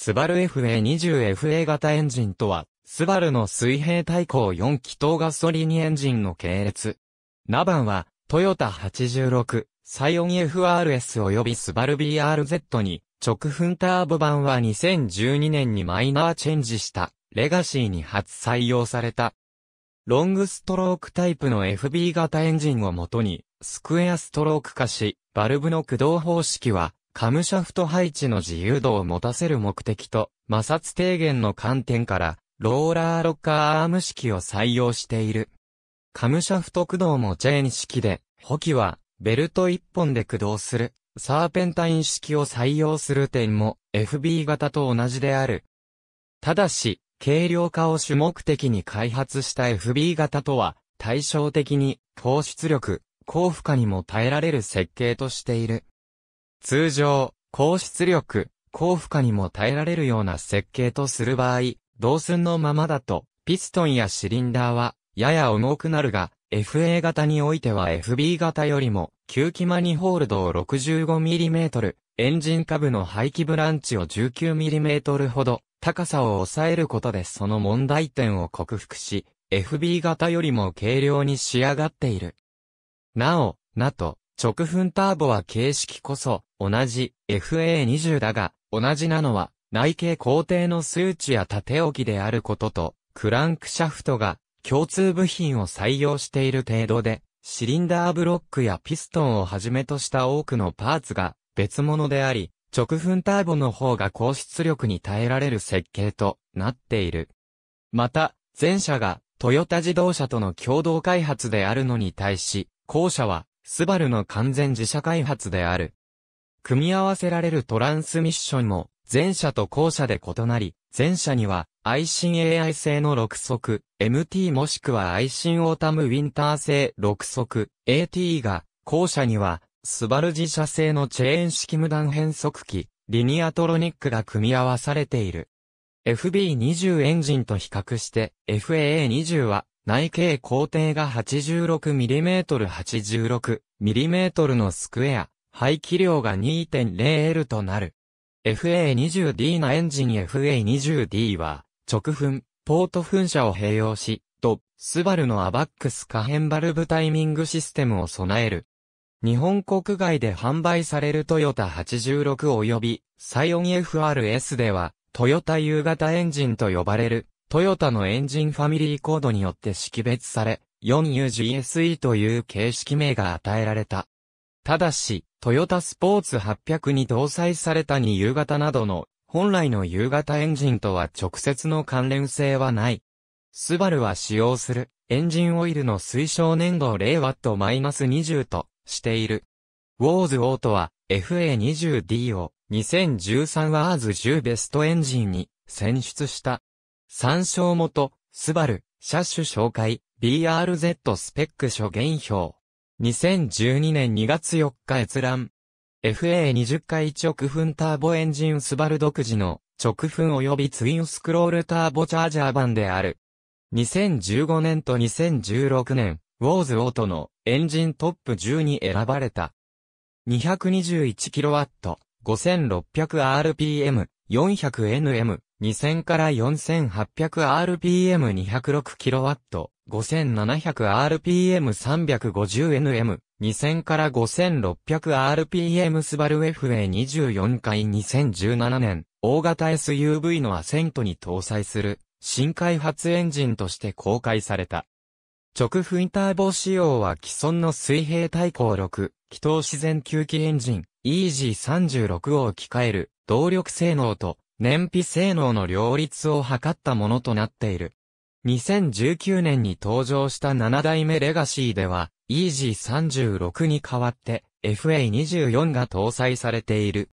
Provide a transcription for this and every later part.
スバル FA20FA 型エンジンとは、スバルの水平対向4気筒ガソリンエンジンの系列。ナバンは、トヨタ86、サイオン FRS 及びスバル BRZ に、直噴ターボ版は2012年にマイナーチェンジした、レガシーに初採用された。ロングストロークタイプの FB 型エンジンをもとに、スクエアストローク化し、バルブの駆動方式は、カムシャフト配置の自由度を持たせる目的と、摩擦低減の観点から、ローラーロッカーアーム式を採用している。カムシャフト駆動もチェーン式で、補機は、ベルト1本で駆動する、サーペンタイン式を採用する点も、FB 型と同じである。ただし、軽量化を主目的に開発した FB 型とは、対照的に、高出力、高負荷にも耐えられる設計としている。通常、高出力、高負荷にも耐えられるような設計とする場合、同寸のままだと、ピストンやシリンダーは、やや重くなるが、FA 型においては FB 型よりも、吸気マニホールドを 65mm、エンジン下部の排気ブランチを 19mm ほど、高さを抑えることでその問題点を克服し、FB 型よりも軽量に仕上がっている。なお、なと、直噴ターボは形式こそ同じ FA20 だが、同じなのは内径工程の数値や縦置きであることと、クランクシャフトが共通部品を採用している程度で、シリンダーブロックやピストンをはじめとした多くのパーツが別物であり、直噴ターボの方が高出力に耐えられる設計となっている。また、前者がトヨタ自動車との共同開発であるのに対し、後者はスバルの完全自社開発である。組み合わせられるトランスミッションも、前者と後者で異なり、前者には、アイシン a i 製の6速、MT もしくはアイシン・オータムウィンター製6速、AT が、後者には、スバル自社製のチェーン式無断変速機、リニアトロニックが組み合わされている。FB20 エンジンと比較して、FAA20 は、内径工程が 86mm86mm のスクエア、排気量が 2.0L となる。FA20D なエンジン FA20D は、直噴、ポート噴射を併用し、ド、スバルのアバックス可変バルブタイミングシステムを備える。日本国外で販売されるトヨタ86及び、サイオン FRS では、トヨタ夕型エンジンと呼ばれる、トヨタのエンジンファミリーコードによって識別され、4UGSE という形式名が与えられた。ただし、トヨタスポーツ800に搭載された2夕方などの本来の夕方エンジンとは直接の関連性はない。スバルは使用するエンジンオイルの推奨年度 0W-20 としている。ウォーズ・オートは FA20D を2013ワーズ10ベストエンジンに選出した。参照元、スバル、車種紹介、BRZ スペック初言表。2012年2月4日閲覧。FA20 回直噴ターボエンジンスバル独自の直噴及びツインスクロールターボチャージャー版である。2015年と2016年、ウォーズオートのエンジントップ10に選ばれた。221kW、5600rpm、400nm、2000から 4800rpm206kW、5700rpm350nm、2000から 5600rpm スバル FA24 回2017年、大型 SUV のアセントに搭載する、新開発エンジンとして公開された。直噴ターボ仕様は既存の水平対向6、気筒自然吸気エンジン、EG36 を置き換える、動力性能と、燃費性能の両立を図ったものとなっている。2019年に登場した7代目レガシーでは、EG36 に代わって FA24 が搭載されている。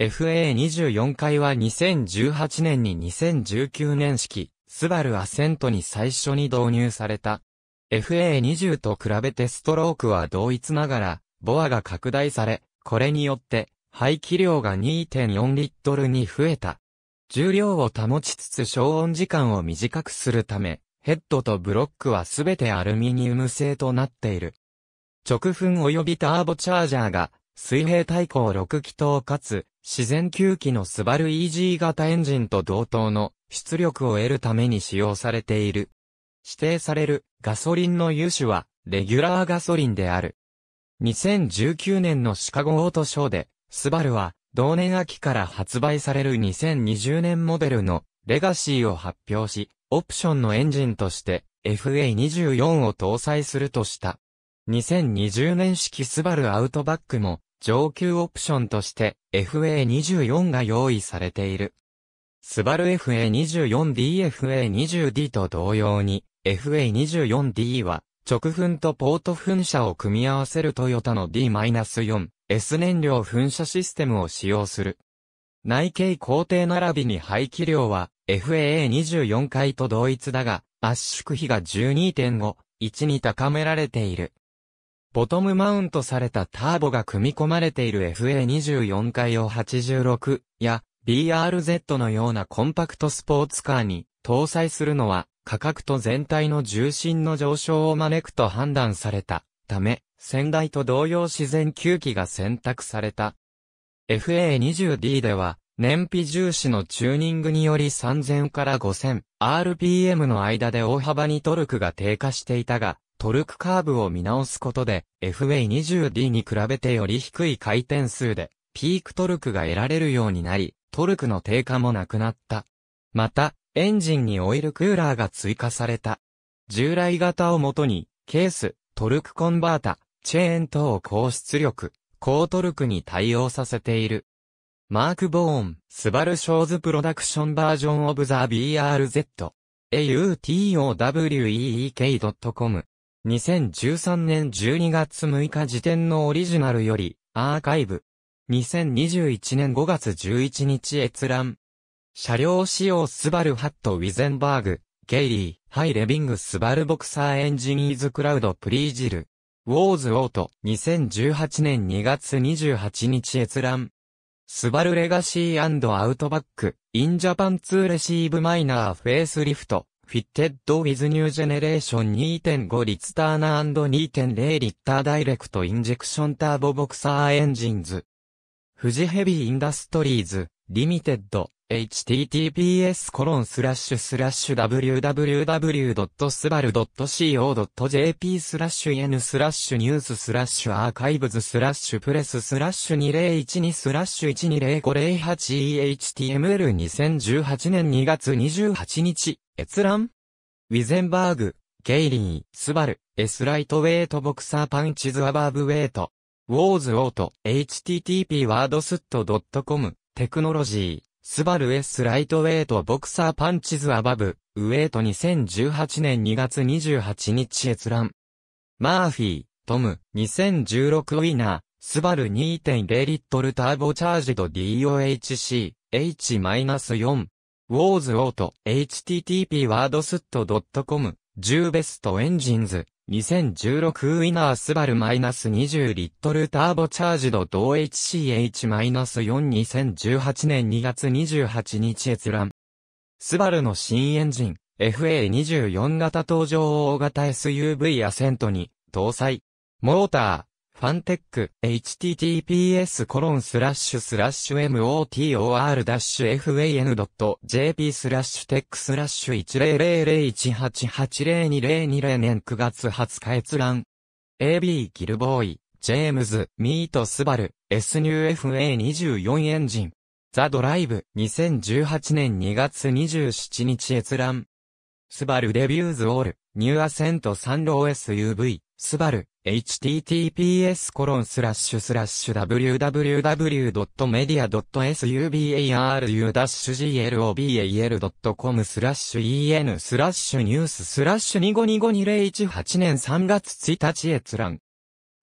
FA24 回は2018年に2019年式、スバルアセントに最初に導入された。FA20 と比べてストロークは同一ながら、ボアが拡大され、これによって、排気量が2.4リットルに増えた。重量を保ちつつ消音時間を短くするため、ヘッドとブロックはすべてアルミニウム製となっている。直噴及びターボチャージャーが、水平対向6気筒かつ、自然吸気のスバル EG 型エンジンと同等の出力を得るために使用されている。指定されるガソリンの油種は、レギュラーガソリンである。2019年のシカゴオートショーで、スバルは、同年秋から発売される2020年モデルのレガシーを発表し、オプションのエンジンとして FA24 を搭載するとした。2020年式スバルアウトバックも上級オプションとして FA24 が用意されている。スバル FA24D FA20D と同様に FA24D は直噴とポート噴射を組み合わせるトヨタの D-4 S 燃料噴射システムを使用する。内径工程並びに排気量は FAA24 回と同一だが、圧縮比が12.5、1に高められている。ボトムマウントされたターボが組み込まれている FA24 回を86や BRZ のようなコンパクトスポーツカーに搭載するのは価格と全体の重心の上昇を招くと判断されたため、仙台と同様自然吸気が選択された。FA20D では、燃費重視のチューニングにより3000から 5000RPM の間で大幅にトルクが低下していたが、トルクカーブを見直すことで、FA20D に比べてより低い回転数で、ピークトルクが得られるようになり、トルクの低下もなくなった。また、エンジンにオイルクーラーが追加された。従来型をもとに、ケース、トルクコンバータ、チェーン等高出力、高トルクに対応させている。マーク・ボーン、スバル・ショーズ・プロダクションバージョン・オブ・ザ・ BRZ、autoweek.com。2013年12月6日時点のオリジナルより、アーカイブ。2021年5月11日閲覧。車両使用スバルハットウィゼンバーグ、ケイリー、ハイレビングスバルボクサーエンジンイーズクラウドプリージル。ウォーズオート、2018年2月28日閲覧。スバルレガシーアウトバック、インジャパン2レシーブマイナーフェイスリフト、フィッテッドウィズニュージェネレーション2.5リツターナ &2.0 リッターダイレクトインジェクションターボボクサーエンジンズ。富士ヘビーインダストリーズ、リミテッド、https コロンスラッシュスラッシュ w w w s b a r c o j p スラッシュ n スラッシュニューススラッシュアーカイブズスラッシュプレススラッシュ2012スラッシュ 12050html2018 年2月28日閲覧ウィゼンバーグ、ケイリー、スバル、S ライトウェイトボクサーパンチズアバーブウェイト、ウォーズオート、http ワードスット .com、テクノロジー、スバル S ライトウェイトボクサーパンチズアバブ、ウェイト2018年2月28日閲覧。マーフィー、トム、2016ウィナー、スバル2.0リットルターボチャージド DOHC、H-4。ウォーズオート、http ワードスット .com、10ベストエンジンズ。2016ウィナースバルマイナス -20 リットルターボチャージド同 HCH-42018 マイナス年2月28日閲覧。スバルの新エンジン FA24 型登場大型 SUV アセントに搭載。モーター、ファンテック、https コロンスラッシュスラッシュ motor-fan.jp スラッシュテックスラッシュ100018802020年9月20日閲覧。AB ギルボーイ、ジェームズ、ミートスバル、SNUFA24 エンジン。ザドライブ、2018年2月27日閲覧。スバルデビューズオール、ニューアセントサンロー SUV、スバル、h t t p s w w w m e d i a s u b a r u g l o b a l c o m en n e w s ニュース25252018年3月1日閲覧。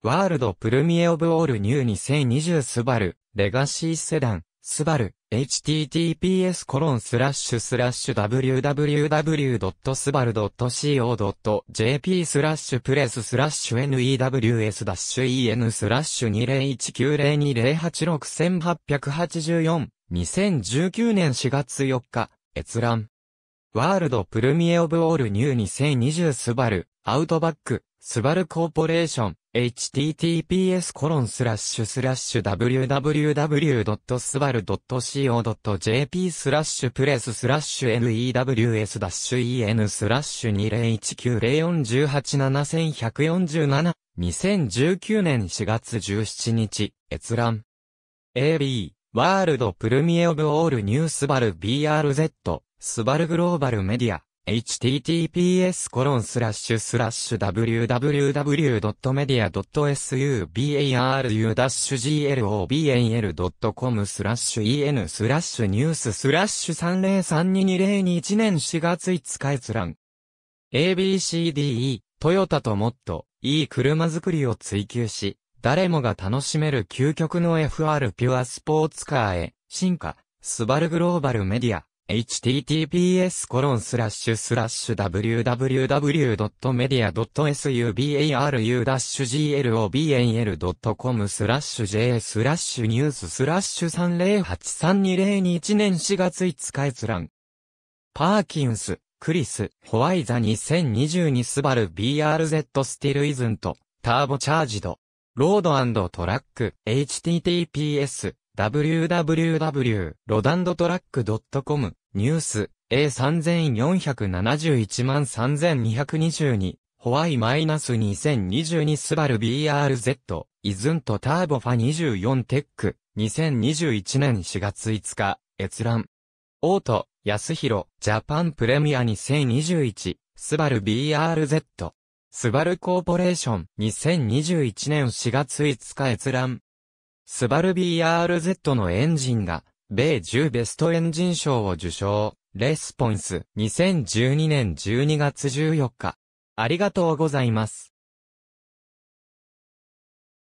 ワールドプルミエオブオールニュー2020スバル、レガシーセダン、スバル。h t t p s w w w s b a r c o j p スラッシュプレススラッシュ news-en スラッシュ201902086884 2019年4月4日閲覧ワールドプルミエオブオールニュー2020スバルアウトバックスバルコーポレーション https コロンスラッシュスラッシュ w w w s b a r c o j p スラッシュプレススラッシュ news-en スラッシュ201904187 2019年4月17日、閲覧。AB、ワールドプルミエオブオールニュースバル BRZ、スバルグローバルメディア。h t t p s w w w m e d i a s u b a r u g l o b n l c o m スラッシュ en スラッシュニューススラッシュ3032201年4月5日閲覧。ABCDE、トヨタともっと、いい車作りを追求し、誰もが楽しめる究極の FR ピュアスポーツカーへ、進化、スバルグローバルメディア。https://www.media.subaru.gl.com スラッシュ j スラッシュニューススラッシュ30832021年4月5日閲覧。パーキンス、クリス、ホワイザ2022スバル BRZ スティルイズンと、ターボチャージド、ロードトラック、https、www.rodandtrack.com ニュース A3471 万3222ホワイマイナス2022スバル BRZ イズントターボファ24テック2021年4月5日閲覧オート安弘ジャパンプレミア2021スバル BRZ スバルコーポレーション2021年4月5日閲覧スバル BRZ のエンジンが、米10ベストエンジン賞を受賞。レスポンス2012年12月14日。ありがとうございます。